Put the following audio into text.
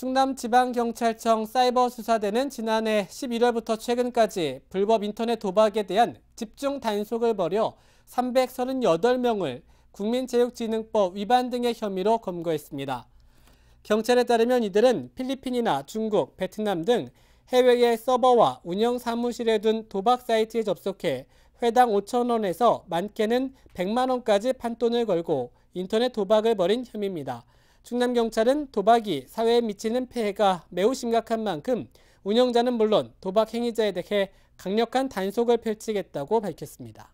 충남지방경찰청 사이버수사대는 지난해 11월부터 최근까지 불법 인터넷 도박에 대한 집중 단속을 벌여 338명을 국민체육진흥법 위반 등의 혐의로 검거했습니다. 경찰에 따르면 이들은 필리핀이나 중국, 베트남 등 해외의 서버와 운영 사무실에 둔 도박 사이트에 접속해 회당 5천원에서 많게는 100만원까지 판돈을 걸고 인터넷 도박을 벌인 혐의입니다. 충남경찰은 도박이 사회에 미치는 폐해가 매우 심각한 만큼 운영자는 물론 도박 행위자에 대해 강력한 단속을 펼치겠다고 밝혔습니다.